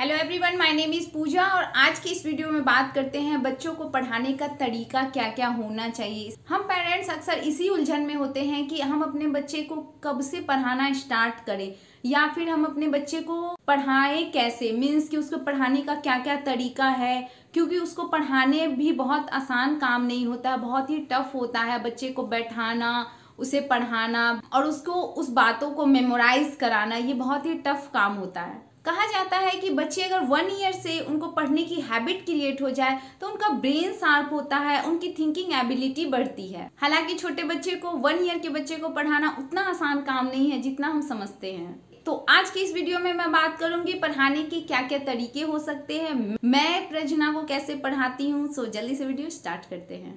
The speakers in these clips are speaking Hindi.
hello everyone my name is Pooja और आज की इस वीडियो में बात करते हैं बच्चों को पढ़ाने का तरीका क्या क्या होना चाहिए हम पेरेंट्स अक्सर इसी उलझन में होते हैं कि हम अपने बच्चे को कब से पढ़ाना स्टार्ट करें या फिर हम अपने बच्चे को पढ़ाएं कैसे मीन्स कि उसको पढ़ाने का क्या क्या तरीका है क्योंकि उसको पढ़ाने भी बहुत आसान काम नहीं होता बहुत ही टफ होता है बच्चे को बैठाना उसे पढ़ाना और उसको उस बातों को मेमोराइज कराना ये बहुत ही टफ काम होता है कहा जाता है कि बच्चे अगर वन ईयर से उनको पढ़ने की हैबिट क्रिएट हो जाए तो उनका ब्रेन शार्प होता है उनकी थिंकिंग एबिलिटी बढ़ती है हालांकि छोटे बच्चे को वन ईयर के बच्चे को पढ़ाना उतना आसान काम नहीं है जितना हम समझते हैं तो आज की इस वीडियो में मैं बात करूंगी पढ़ाने के क्या क्या तरीके हो सकते हैं मैं प्रजना को कैसे पढ़ाती हूँ सो जल्दी से वीडियो स्टार्ट करते हैं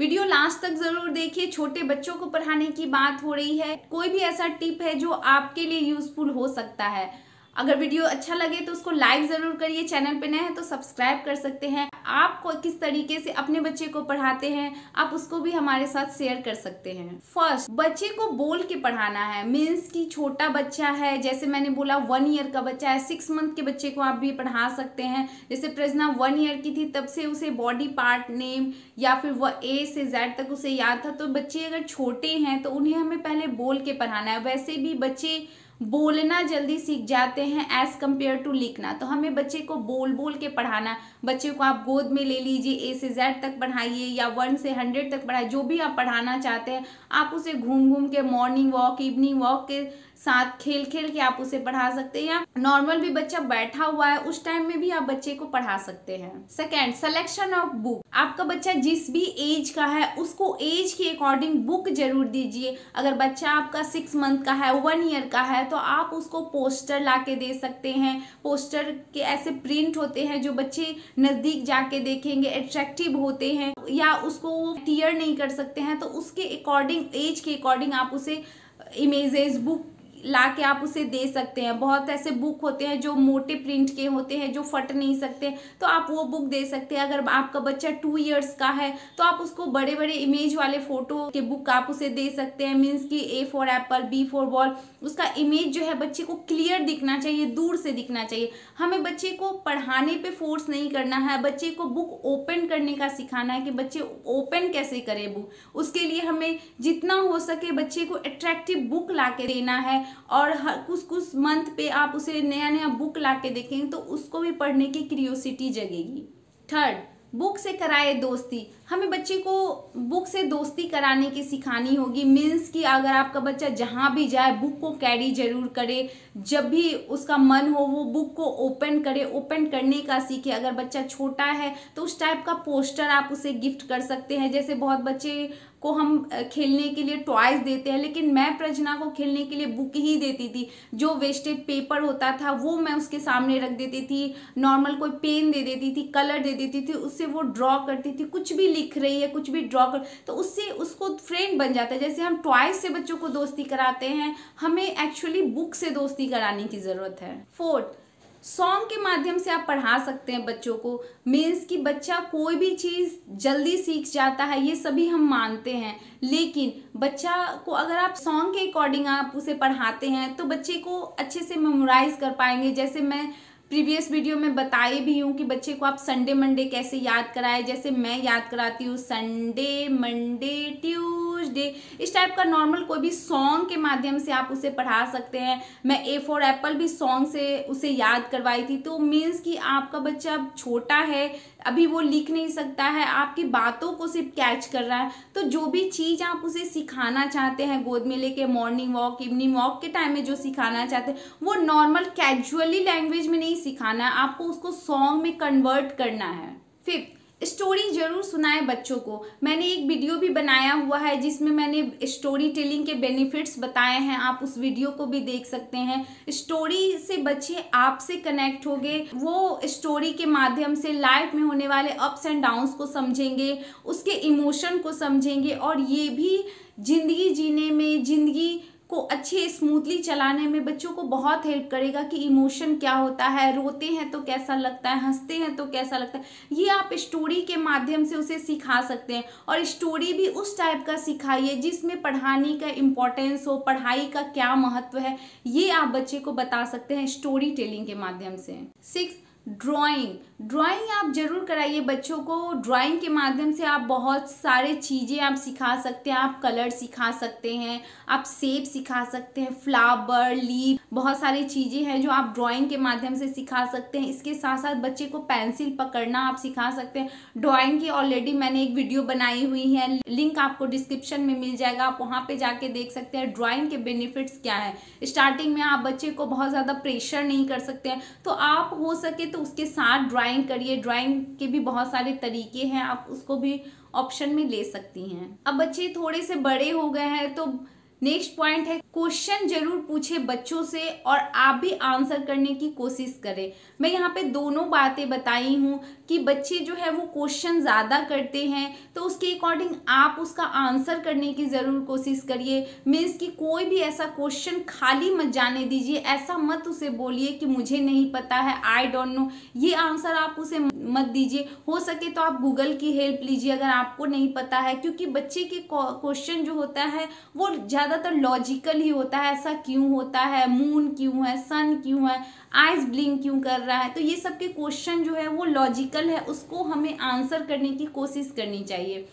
वीडियो लास्ट तक जरूर देखिए छोटे बच्चों को पढ़ाने की बात हो रही है कोई भी ऐसा टिप है जो आपके लिए यूजफुल हो सकता है अगर वीडियो अच्छा लगे तो उसको लाइक ज़रूर करिए चैनल पे नए हैं तो सब्सक्राइब कर सकते हैं आप को किस तरीके से अपने बच्चे को पढ़ाते हैं आप उसको भी हमारे साथ शेयर कर सकते हैं फर्स्ट बच्चे को बोल के पढ़ाना है मीन्स कि छोटा बच्चा है जैसे मैंने बोला वन ईयर का बच्चा है सिक्स मंथ के बच्चे को आप भी पढ़ा सकते हैं जैसे प्रेजना वन ईयर की थी तब से उसे बॉडी पार्ट नेम या फिर वह ए से जेड तक उसे याद था तो बच्चे अगर छोटे हैं तो उन्हें हमें पहले बोल के पढ़ाना है वैसे भी बच्चे बोलना जल्दी सीख जाते हैं एज कम्पेयर टू लिखना तो हमें बच्चे को बोल बोल के पढ़ाना बच्चे को आप गोद में ले लीजिए ए से जेड तक पढ़ाइए या वन से हंड्रेड तक पढ़ाइए जो भी आप पढ़ाना चाहते हैं आप उसे घूम घूम के मॉर्निंग वॉक इवनिंग वॉक के साथ खेल खेल के आप उसे पढ़ा सकते हैं या नॉर्मल भी बच्चा बैठा हुआ है उस टाइम में भी आप बच्चे को पढ़ा सकते हैं सेकेंड सिलेक्शन ऑफ बुक आपका बच्चा जिस भी एज का है उसको एज के अकॉर्डिंग बुक जरूर दीजिए अगर बच्चा आपका सिक्स मंथ का है वन ईयर का है तो आप उसको पोस्टर ला के दे सकते हैं पोस्टर के ऐसे प्रिंट होते हैं जो बच्चे नज़दीक जाके देखेंगे अट्रैक्टिव होते हैं या उसको वो टीयर नहीं कर सकते हैं तो उसके अकॉर्डिंग एज के अकॉर्डिंग आप उसे इमेजेस बुक ला के आप उसे दे सकते हैं बहुत ऐसे बुक होते हैं जो मोटे प्रिंट के होते हैं जो फट नहीं सकते तो आप वो बुक दे सकते हैं अगर आपका बच्चा टू ईयर्स का है तो आप उसको बड़े बड़े इमेज वाले फ़ोटो के बुक आप उसे दे सकते हैं मीन्स कि A for apple B for ball उसका इमेज जो है बच्चे को क्लियर दिखना चाहिए दूर से दिखना चाहिए हमें बच्चे को पढ़ाने पर फोर्स नहीं करना है बच्चे को बुक ओपन करने का सिखाना है कि बच्चे ओपन कैसे करें बुक उसके लिए हमें जितना हो सके बच्चे को अट्रैक्टिव बुक ला के देना है और हर कुछ कुछ मंथ पे आप उसे नया नया बुक ला के देखेंगे तो उसको भी पढ़ने की क्रियोसिटी जगेगी थर्ड बुक से कराए दोस्ती हमें बच्चे को बुक से दोस्ती कराने की सिखानी होगी मीन्स कि अगर आपका बच्चा जहाँ भी जाए बुक को कैरी जरूर करे जब भी उसका मन हो वो बुक को ओपन करे ओपन करने का सीखे अगर बच्चा छोटा है तो उस टाइप का पोस्टर आप उसे गिफ्ट कर सकते हैं जैसे बहुत बच्चे को हम खेलने के लिए टॉयज़ देते हैं लेकिन मैं प्रजना को खेलने के लिए बुक ही देती थी जो वेस्टेड पेपर होता था वो मैं उसके सामने रख देती थी नॉर्मल कोई पेन दे देती थी कलर दे देती थी उससे वो ड्रॉ करती थी कुछ भी लिख रही है कुछ भी ड्रॉ कर तो उससे उसको फ्रेंड बन जाता है जैसे हम टॉयज से बच्चों को दोस्ती कराते हैं हमें एक्चुअली बुक से दोस्ती कराने की ज़रूरत है फोर्थ सॉन्ग के माध्यम से आप पढ़ा सकते हैं बच्चों को मीन्स कि बच्चा कोई भी चीज़ जल्दी सीख जाता है ये सभी हम मानते हैं लेकिन बच्चा को अगर आप सॉन्ग के अकॉर्डिंग आप उसे पढ़ाते हैं तो बच्चे को अच्छे से मेमोराइज कर पाएंगे जैसे मैं प्रीवियस वीडियो में बताई भी हूँ कि बच्चे को आप संडे मंडे कैसे याद कराएं जैसे मैं याद कराती हूँ संडे मंडे ट्यू डे इस टाइप का नॉर्मल कोई भी सॉन्ग के माध्यम से आप उसे पढ़ा सकते हैं मैं ए फॉर एप्पल भी सॉन्ग से उसे याद करवाई थी तो मीन्स कि आपका बच्चा अब छोटा है अभी वो लिख नहीं सकता है आपकी बातों को सिर्फ कैच कर रहा है तो जो भी चीज़ आप उसे सिखाना चाहते हैं गोद में लेके मॉर्निंग वॉक इवनिंग वॉक के टाइम में जो सिखाना चाहते हैं वो नॉर्मल कैजुअली लैंग्वेज में नहीं सिखाना है आपको उसको सॉन्ग में कन्वर्ट करना है फिफ्थ स्टोरी ज़रूर सुनाएं बच्चों को मैंने एक वीडियो भी बनाया हुआ है जिसमें मैंने स्टोरी टेलिंग के बेनिफिट्स बताए हैं आप उस वीडियो को भी देख सकते हैं स्टोरी से बच्चे आपसे कनेक्ट हो गए वो स्टोरी के माध्यम से लाइफ में होने वाले अप्स एंड डाउन्स को समझेंगे उसके इमोशन को समझेंगे और ये भी ज़िंदगी जीने में ज़िंदगी को अच्छे स्मूथली चलाने में बच्चों को बहुत हेल्प करेगा कि इमोशन क्या होता है रोते हैं तो कैसा लगता है हंसते हैं तो कैसा लगता है ये आप स्टोरी के माध्यम से उसे सिखा सकते हैं और स्टोरी भी उस टाइप का सिखाइए जिसमें पढ़ाने का इम्पोर्टेंस हो पढ़ाई का क्या महत्व है ये आप बच्चे को बता सकते हैं स्टोरी टेलिंग के माध्यम से सिक्स ड्राइंग ड्राइंग आप ज़रूर कराइए बच्चों को ड्राइंग के माध्यम से आप बहुत सारे चीज़ें आप सिखा सकते हैं आप कलर सिखा सकते हैं आप सेप सिखा सकते हैं फ्लावर लीव बहुत सारी चीज़ें हैं जो आप ड्राइंग के माध्यम से सिखा सकते हैं इसके साथ साथ बच्चे को पेंसिल पकड़ना आप सिखा सकते हैं ड्राइंग की ऑलरेडी मैंने एक वीडियो बनाई हुई है लिंक आपको डिस्क्रिप्शन में मिल जाएगा आप वहाँ पर जाके देख सकते हैं ड्राॅइंग के बेनिफिट्स क्या है स्टार्टिंग में आप बच्चे को बहुत ज़्यादा प्रेशर नहीं कर सकते हैं तो आप हो सके तो तो उसके साथ ड्राइंग करिए ड्राइंग के भी बहुत सारे तरीके हैं आप उसको भी ऑप्शन में ले सकती हैं अब बच्चे थोड़े से बड़े हो गए हैं तो नेक्स्ट पॉइंट है क्वेश्चन जरूर पूछे बच्चों से और आप भी आंसर करने की कोशिश करें मैं यहाँ पे दोनों बातें बताई हूँ कि बच्चे जो है वो क्वेश्चन ज़्यादा करते हैं तो उसके अकॉर्डिंग आप उसका आंसर करने की ज़रूर कोशिश करिए मीन्स कि कोई भी ऐसा क्वेश्चन खाली मत जाने दीजिए ऐसा मत उसे बोलिए कि मुझे नहीं पता है आई डोंट नो ये आंसर आप उसे मत दीजिए हो सके तो आप गूगल की हेल्प लीजिए अगर आपको नहीं पता है क्योंकि बच्चे के क्वेश्चन जो होता है वो ज़्यादातर लॉजिकल ही होता है ऐसा क्यों होता है मून क्यों है सन क्यों है आइज ब्लिंक क्यों कर रहा है तो ये सब के क्वेश्चन जो है वो लॉजिकल है उसको हमें आंसर करने की कोशिश करनी चाहिए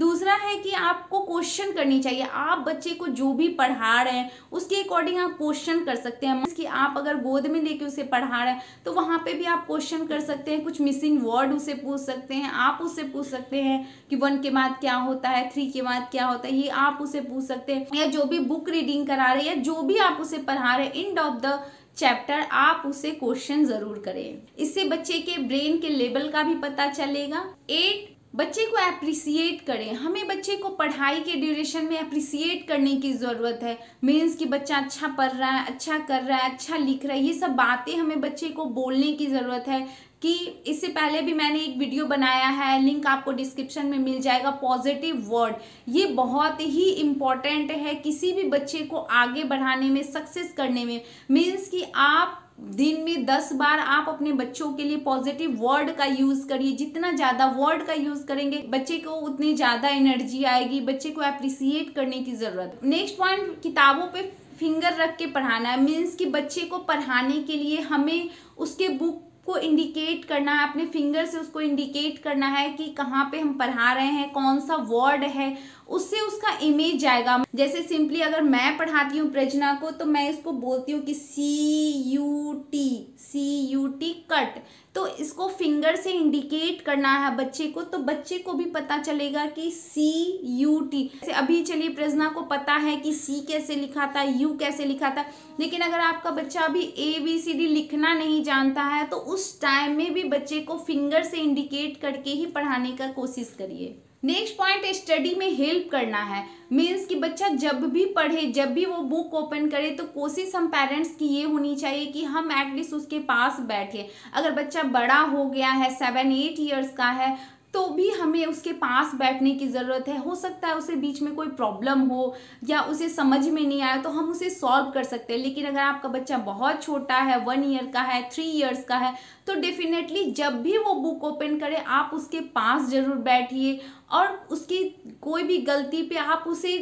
दूसरा है कि आपको क्वेश्चन करनी चाहिए आप बच्चे को जो भी पढ़ा रहे हैं उसके अकॉर्डिंग आप क्वेश्चन कर सकते हैं कि आप अगर गोद में लेके उसे पढ़ा रहे हैं तो वहाँ पे भी आप क्वेश्चन कर सकते हैं कुछ मिसिंग वर्ड उसे पूछ सकते हैं आप उसे पूछ सकते हैं कि वन के बाद क्या होता है थ्री के बाद क्या होता है ये आप उसे पूछ सकते हैं या जो भी बुक रीडिंग करा रहे हैं या जो भी आप उसे पढ़ा रहे हैं एंड ऑफ द चैप्टर आप उसे क्वेश्चन जरूर करें इससे बच्चे के ब्रेन के लेवल का भी पता चलेगा एट बच्चे को अप्रिसिएट करें हमें बच्चे को पढ़ाई के ड्यूरेशन में अप्रिसिएट करने की ज़रूरत है मीन्स कि बच्चा अच्छा पढ़ रहा है अच्छा कर रहा है अच्छा लिख रहा है ये सब बातें हमें बच्चे को बोलने की ज़रूरत है कि इससे पहले भी मैंने एक वीडियो बनाया है लिंक आपको डिस्क्रिप्शन में मिल जाएगा पॉजिटिव वर्ड ये बहुत ही इम्पॉर्टेंट है किसी भी बच्चे को आगे बढ़ाने में सक्सेस करने में मीन्स कि आप दिन में दस बार आप अपने बच्चों के लिए पॉजिटिव वर्ड का यूज़ करिए जितना ज़्यादा वर्ड का यूज़ करेंगे बच्चे को उतनी ज़्यादा एनर्जी आएगी बच्चे को अप्रिसिएट करने की ज़रूरत नेक्स्ट पॉइंट किताबों पे फिंगर रख के पढ़ाना है मीन्स कि बच्चे को पढ़ाने के लिए हमें उसके बुक को इंडिकेट करना है अपने फिंगर से उसको इंडिकेट करना है कि कहाँ पे हम पढ़ा रहे हैं कौन सा वर्ड है उससे उसका इमेज जाएगा जैसे सिंपली अगर मैं पढ़ाती हूँ प्रजना को तो मैं इसको बोलती हूँ कि C U T C U T cut तो इसको फिंगर से इंडिकेट करना है बच्चे को तो बच्चे को भी पता चलेगा कि सी यू टी अभी चलिए प्रजना को पता है कि सी कैसे लिखा था यू कैसे लिखा था लेकिन अगर आपका बच्चा अभी ए बी सी डी लिखना नहीं जानता है तो उस टाइम में भी बच्चे को फिंगर से इंडिकेट करके ही पढ़ाने का कोशिश करिए नेक्स्ट पॉइंट स्टडी में हेल्प करना है मीन्स कि बच्चा जब भी पढ़े जब भी वो बुक ओपन करे तो कोशिश हम पेरेंट्स की ये होनी चाहिए कि हम एटलीस्ट उसके पास बैठे अगर बच्चा बड़ा हो गया है सेवन एट ईयर्स का है तो भी हमें उसके पास बैठने की ज़रूरत है हो सकता है उसे बीच में कोई प्रॉब्लम हो या उसे समझ में नहीं आया तो हम उसे सॉल्व कर सकते हैं लेकिन अगर आपका बच्चा बहुत छोटा है वन ईयर का है थ्री ईयर्स का है तो डेफिनेटली जब भी वो बुक ओपन करे आप उसके पास ज़रूर बैठिए और उसकी कोई भी गलती पे आप उसे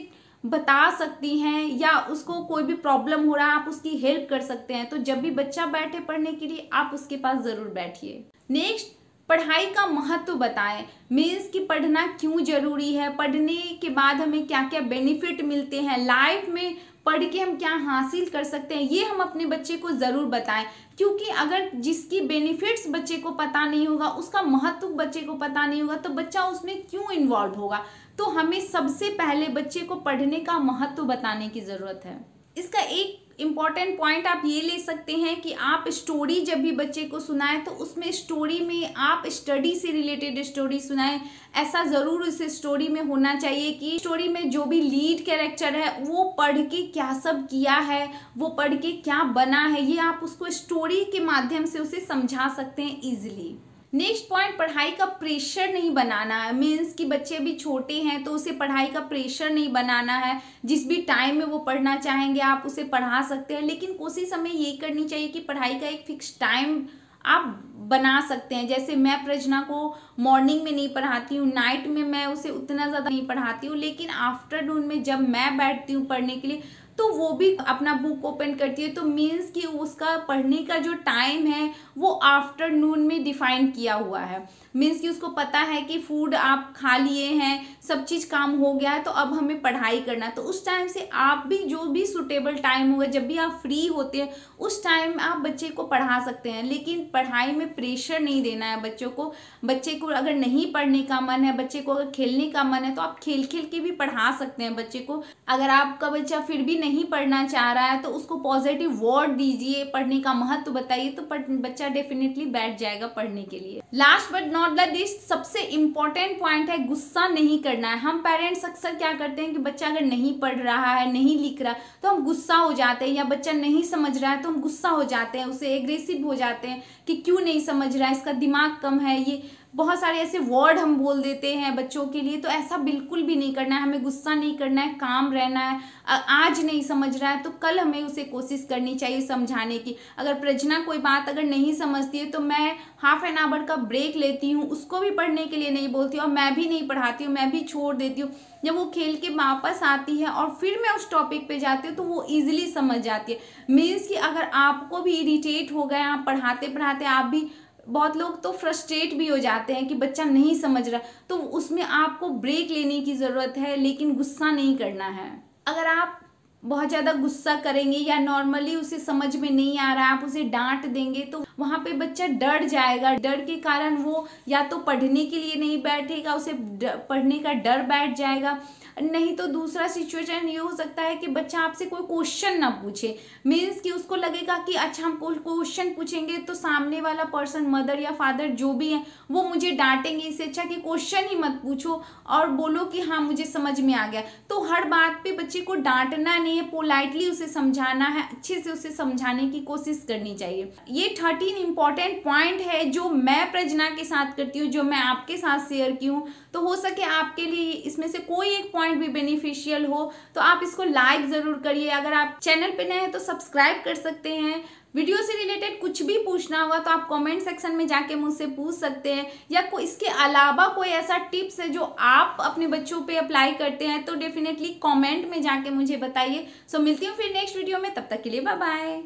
बता सकती हैं या उसको कोई भी प्रॉब्लम हो रहा है आप उसकी हेल्प कर सकते हैं तो जब भी बच्चा बैठे पढ़ने के लिए आप उसके पास ज़रूर बैठिए नेक्स्ट पढ़ाई का महत्व बताएं मीन्स कि पढ़ना क्यों ज़रूरी है पढ़ने के बाद हमें क्या क्या बेनिफिट मिलते हैं लाइफ में पढ़ के हम क्या हासिल कर सकते हैं ये हम अपने बच्चे को ज़रूर बताएं क्योंकि अगर जिसकी बेनिफिट्स बच्चे को पता नहीं होगा उसका महत्व बच्चे को पता नहीं होगा तो बच्चा उसमें क्यों इन्वॉल्व होगा तो हमें सबसे पहले बच्चे को पढ़ने का महत्व बताने की ज़रूरत है इसका एक इम्पॉर्टेंट पॉइंट आप ये ले सकते हैं कि आप स्टोरी जब भी बच्चे को सुनाएं तो उसमें स्टोरी में आप स्टडी से रिलेटेड स्टोरी सुनाएं ऐसा ज़रूर उस स्टोरी में होना चाहिए कि स्टोरी में जो भी लीड कैरेक्टर है वो पढ़ के क्या सब किया है वो पढ़ के क्या बना है ये आप उसको स्टोरी के माध्यम से उसे समझा सकते हैं ईजिली नेक्स्ट पॉइंट पढ़ाई का प्रेशर नहीं बनाना है मीन्स कि बच्चे भी छोटे हैं तो उसे पढ़ाई का प्रेशर नहीं बनाना है जिस भी टाइम में वो पढ़ना चाहेंगे आप उसे पढ़ा सकते हैं लेकिन कोशिश हमें ये करनी चाहिए कि पढ़ाई का एक फिक्स टाइम आप बना सकते हैं जैसे मैं प्रजना को मॉर्निंग में नहीं पढ़ाती हूँ नाइट में मैं उसे उतना ज़्यादा नहीं पढ़ाती हूँ लेकिन आफ्टरनून में जब मैं बैठती हूँ पढ़ने के लिए तो वो भी अपना बुक ओपन करती है तो मीन्स कि उसका पढ़ने का जो टाइम है वो आफ्टरनून में डिफाइन किया हुआ है मीन्स कि उसको पता है कि फूड आप खा लिए हैं सब चीज़ काम हो गया है तो अब हमें पढ़ाई करना है तो उस टाइम से आप भी जो भी सुटेबल टाइम होगा जब भी आप फ्री होते हैं उस टाइम आप बच्चे को पढ़ा सकते हैं लेकिन पढ़ाई में प्रेशर नहीं देना है बच्चों को बच्चे को अगर नहीं पढ़ने का मन है बच्चे को अगर खेलने का मन है तो आप खेल खेल के भी पढ़ा सकते हैं बच्चे को अगर आपका बच्चा फिर भी नहीं पढ़ना चाह रहा है तो उसको पॉजिटिव वर्ड दीजिए पढ़ने का महत्व बताइए तो बच्चा डेफिनेटली बैठ जाएगा पढ़ने के लिए last but not like this सबसे इंपॉर्टेंट पॉइंट है गुस्सा नहीं करना है हम पेरेंट्स अक्सर क्या करते हैं कि बच्चा अगर नहीं पढ़ रहा है नहीं लिख रहा तो हम गुस्सा हो जाते हैं या बच्चा नहीं समझ रहा है तो हम गुस्सा हो जाते हैं उसे एग्रेसिव हो जाते हैं कि क्यों नहीं समझ रहा है इसका दिमाग कम है ये बहुत सारे ऐसे वर्ड हम बोल देते हैं बच्चों के लिए तो ऐसा बिल्कुल भी नहीं करना है हमें गुस्सा नहीं करना है काम रहना है आज नहीं समझ रहा है तो कल हमें उसे कोशिश करनी चाहिए समझाने की अगर प्रजना कोई बात अगर नहीं समझती है तो मैं हाफ एन आवर का ब्रेक लेती हूँ उसको भी पढ़ने के लिए नहीं बोलती और मैं भी नहीं पढ़ाती हूँ मैं भी छोड़ देती हूँ जब वो खेल के वापस आती है और फिर मैं उस टॉपिक पे जाती हूँ तो वो इजीली समझ जाती है मीन्स कि अगर आपको भी इरीटेट हो गए आप पढ़ाते पढ़ाते आप भी बहुत लोग तो फ्रस्ट्रेट भी हो जाते हैं कि बच्चा नहीं समझ रहा तो उसमें आपको ब्रेक लेने की ज़रूरत है लेकिन गुस्सा नहीं करना है अगर आप बहुत ज़्यादा गुस्सा करेंगे या नॉर्मली उसे समझ में नहीं आ रहा आप उसे डांट देंगे तो वहाँ पे बच्चा डर जाएगा डर के कारण वो या तो पढ़ने के लिए नहीं बैठेगा उसे पढ़ने का डर बैठ जाएगा नहीं तो दूसरा सिचुएशन ये हो सकता है कि बच्चा आपसे कोई क्वेश्चन ना पूछे मीन्स कि उसको लगेगा कि अच्छा हम क्वेश्चन पूछेंगे तो सामने वाला पर्सन मदर या फादर जो भी है वो मुझे डांटेंगे इससे अच्छा कि क्वेश्चन ही मत पूछो और बोलो कि हाँ मुझे समझ में आ गया तो हर बात पे बच्चे को डांटना नहीं है पोलाइटली उसे समझाना है अच्छे से उसे समझाने की कोशिश करनी चाहिए ये थर्टीन इंपॉर्टेंट पॉइंट है जो मैं प्रजना के साथ करती हूँ जो मैं आपके साथ शेयर की हूँ तो हो सके आपके लिए इसमें से कोई एक पॉइंट पॉइंट भी बेनिफिशियल हो तो आप इसको लाइक ज़रूर करिए अगर आप चैनल पे नए हैं तो सब्सक्राइब कर सकते हैं वीडियो से रिलेटेड कुछ भी पूछना होगा तो आप कमेंट सेक्शन में जाके मुझसे पूछ सकते हैं या कोई इसके अलावा कोई ऐसा टिप्स है जो आप अपने बच्चों पे अप्लाई करते हैं तो डेफिनेटली कमेंट में जाके मुझे बताइए सो so, मिलती हूँ फिर नेक्स्ट वीडियो में तब तक के लिए बाय बाय